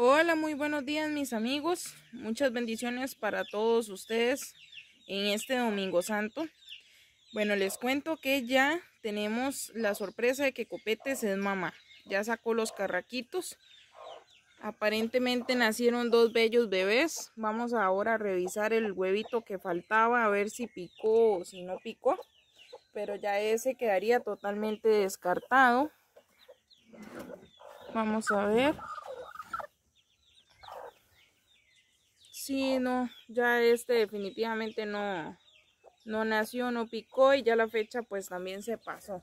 Hola, muy buenos días mis amigos. Muchas bendiciones para todos ustedes en este Domingo Santo. Bueno, les cuento que ya tenemos la sorpresa de que Copetes es mamá. Ya sacó los carraquitos. Aparentemente nacieron dos bellos bebés. Vamos ahora a revisar el huevito que faltaba, a ver si picó o si no picó. Pero ya ese quedaría totalmente descartado. Vamos a ver. sí, no, ya este definitivamente no, no nació, no picó y ya la fecha pues también se pasó.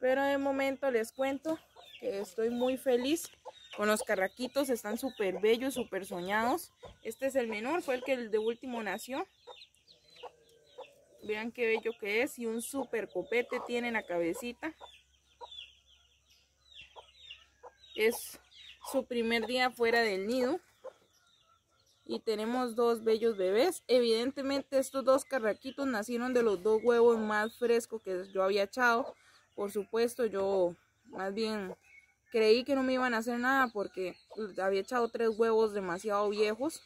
Pero de momento les cuento que estoy muy feliz con los carraquitos, están súper bellos, súper soñados. Este es el menor, fue el que el de último nació. Vean qué bello que es y un súper copete tiene en la cabecita. Es su primer día fuera del nido y tenemos dos bellos bebés. Evidentemente estos dos carraquitos nacieron de los dos huevos más frescos que yo había echado. Por supuesto yo más bien creí que no me iban a hacer nada porque había echado tres huevos demasiado viejos.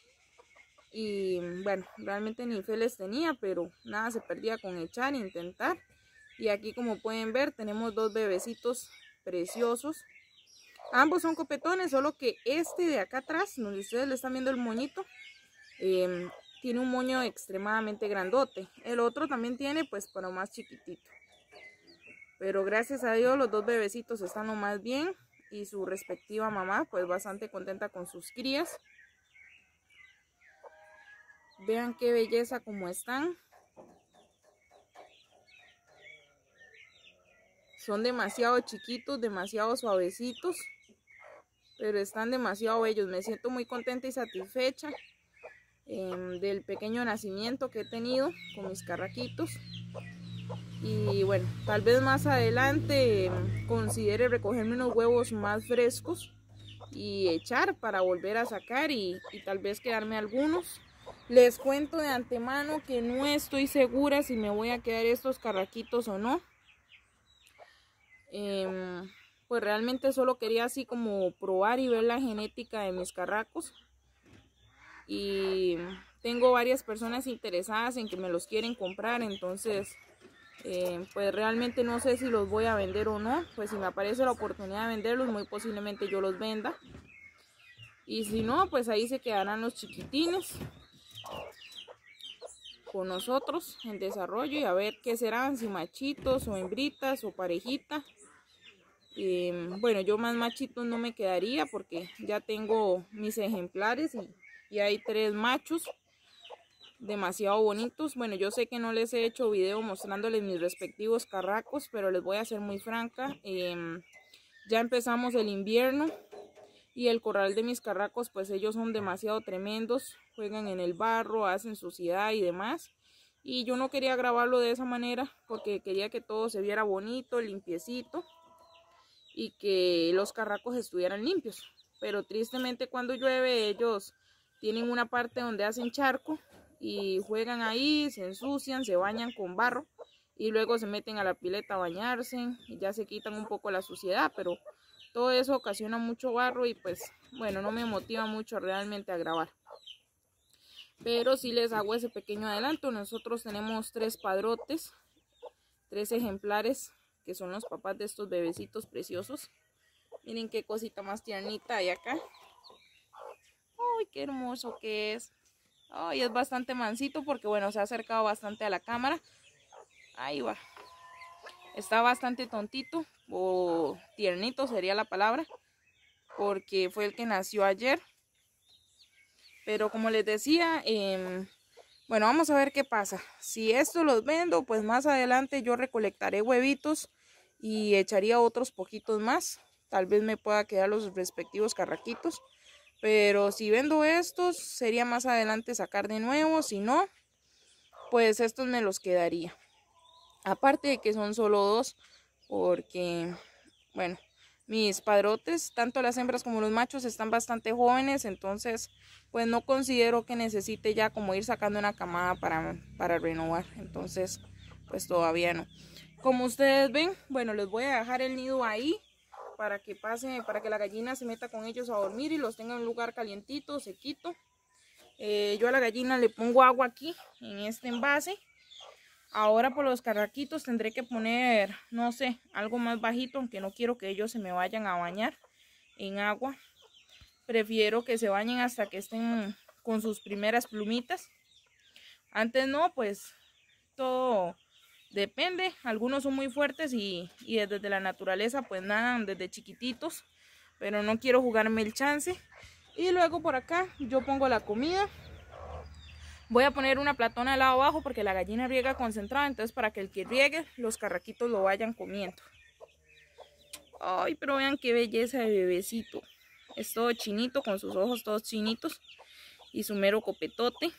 Y bueno, realmente ni fe les tenía, pero nada se perdía con echar, e intentar. Y aquí como pueden ver tenemos dos bebecitos preciosos Ambos son copetones, solo que este de acá atrás, donde ustedes le están viendo el moñito, em, tiene un moño extremadamente grandote. El otro también tiene, pues, pero más chiquitito. Pero gracias a Dios los dos bebecitos están nomás más bien y su respectiva mamá, pues, bastante contenta con sus crías. Vean qué belleza como están. Son demasiado chiquitos, demasiado suavecitos pero están demasiado bellos. Me siento muy contenta y satisfecha em, del pequeño nacimiento que he tenido con mis carraquitos. Y bueno, tal vez más adelante em, considere recogerme unos huevos más frescos y echar para volver a sacar y, tal vez quedarme algunos. Les cuento de antemano que no estoy segura si me voy a quedar estos carraquitos o no. Em, pues realmente solo quería así como probar y ver la genética de mis carracos. Y tengo varias personas interesadas en que me los quieren comprar, entonces eh, pues realmente no sé si los voy a vender o no. Pues si me aparece la oportunidad de venderlos, muy posiblemente yo los venda. Y si no, pues ahí se quedarán los chiquitines con nosotros en desarrollo y a ver qué serán, si machitos o hembritas o parejitas, Em, bueno, yo más machitos no me quedaría porque ya tengo mis ejemplares y, hay tres machos demasiado bonitos. Bueno, yo sé que no les he hecho video mostrándoles mis respectivos carracos, pero les voy a ser muy franca. Em, ya empezamos el invierno y el corral de mis carracos, pues ellos son demasiado tremendos. Juegan en el barro, hacen suciedad y demás. Y yo no quería grabarlo de esa manera porque quería que todo se viera bonito, limpiecito y que los carracos estuvieran limpios. Pero tristemente cuando llueve ellos tienen una parte donde hacen charco y juegan ahí, se ensucian, se bañan con barro y luego se meten a la pileta a bañarse y ya se quitan un poco la suciedad, pero todo eso ocasiona mucho barro y pues bueno, no me motiva mucho realmente a grabar. Pero si les hago ese pequeño adelanto, nosotros tenemos tres padrotes, tres ejemplares que son los papás de estos bebecitos preciosos. Miren qué cosita más tiernita hay acá. ¡Ay, qué hermoso que es! ¡Ay, es bastante mansito porque, bueno, se ha acercado bastante a la cámara! Ahí va. Está bastante tontito, o tiernito sería la palabra, porque fue el que nació ayer. Pero como les decía, em, bueno, vamos a ver qué pasa. Si esto los vendo, pues más adelante yo recolectaré huevitos y echaría otros poquitos más. Tal vez me pueda quedar los respectivos carraquitos. Pero si vendo estos, sería más adelante sacar de nuevo. Si no, pues estos me los quedaría. Aparte de que son solo dos, porque, bueno, mis padrotes, tanto las hembras como los machos, están bastante jóvenes, entonces pues no considero que necesite ya como ir sacando una camada para, para renovar, entonces pues todavía no. Como ustedes ven, bueno, les voy a dejar el nido ahí para que pase, para que la gallina se meta con ellos a dormir y los tenga en un lugar calientito, sequito. Eh, yo a la gallina le pongo agua aquí en este envase Ahora por los carraquitos tendré que poner, no sé, algo más bajito, aunque no quiero que ellos se me vayan a bañar en agua. Prefiero que se bañen hasta que estén con sus primeras plumitas. Antes no, pues todo depende. Algunos son muy fuertes y, y desde la naturaleza pues nadan desde chiquititos. Pero no quiero jugarme el chance. Y luego por acá yo pongo la comida. Voy a poner una platona al lado abajo porque la gallina riega concentrada, entonces para que el que riegue, los carraquitos lo vayan comiendo. Ay, pero vean qué belleza de bebecito. Es todo chinito, con sus ojos todos chinitos y su mero copetote.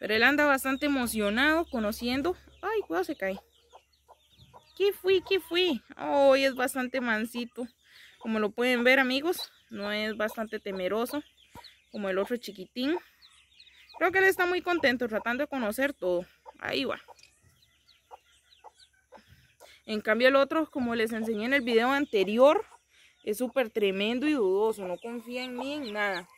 Pero él anda bastante emocionado, conociendo. Ay, cuidado, se cae. ¿Qué fui? ¿Qué fui? Ay, es bastante mansito. Como lo pueden ver, amigos, no es bastante temeroso como el otro chiquitín. Creo que él está muy contento tratando de conocer todo. Ahí va. En cambio el otro, como les enseñé en el video anterior, es súper tremendo y dudoso. No confía en mí en nada.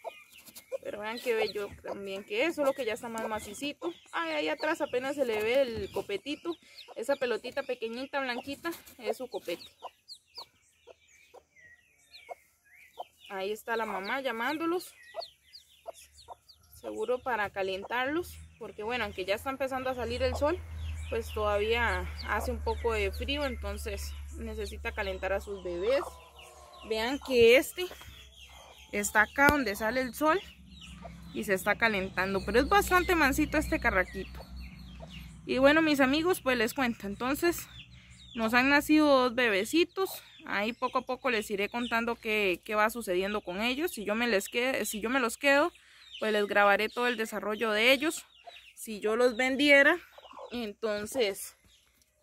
Pero vean qué bello también que es, solo que ya está más macicito. ahí atrás apenas se le ve el copetito. Esa pelotita pequeñita, blanquita, es su copete. Ahí está la mamá llamándolos seguro para calentarlos porque bueno aunque ya está empezando a salir el sol pues todavía hace un poco de frío entonces necesita calentar a sus bebés vean que este está acá donde sale el sol y se está calentando pero es bastante mansito este carraquito y bueno mis amigos pues les cuento entonces nos han nacido dos bebecitos ahí poco a poco les iré contando qué, qué va sucediendo con ellos si yo me les si yo me los quedo pues les grabaré todo el desarrollo de ellos. Si yo los vendiera, entonces,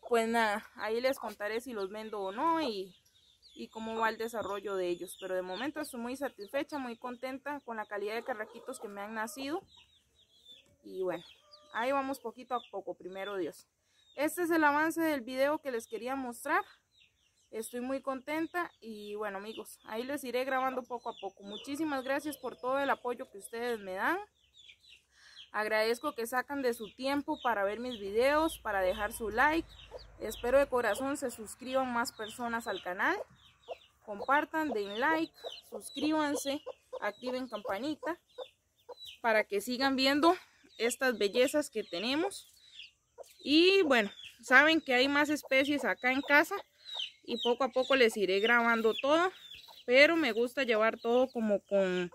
pues nada, ahí les contaré si los vendo o no y, cómo va el desarrollo de ellos. Pero de momento estoy muy satisfecha, muy contenta con la calidad de carraquitos que me han nacido. Y bueno, ahí vamos poquito a poco, primero Dios. Este es el avance del video que les quería mostrar. Estoy muy contenta y bueno amigos, ahí les iré grabando poco a poco. Muchísimas gracias por todo el apoyo que ustedes me dan. Agradezco que sacan de su tiempo para ver mis videos, para dejar su like. Espero de corazón se suscriban más personas al canal. Compartan, den like, suscríbanse, activen campanita para que sigan viendo estas bellezas que tenemos. Y bueno, saben que hay más especies acá en casa y poco a poco les iré grabando todo, pero me gusta llevar todo como con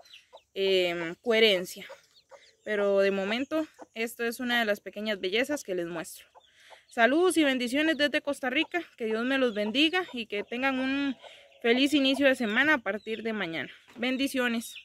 em, coherencia. Pero de momento, esto es una de las pequeñas bellezas que les muestro. Saludos y bendiciones desde Costa Rica, que Dios me los bendiga y que tengan un feliz inicio de semana a partir de mañana. Bendiciones.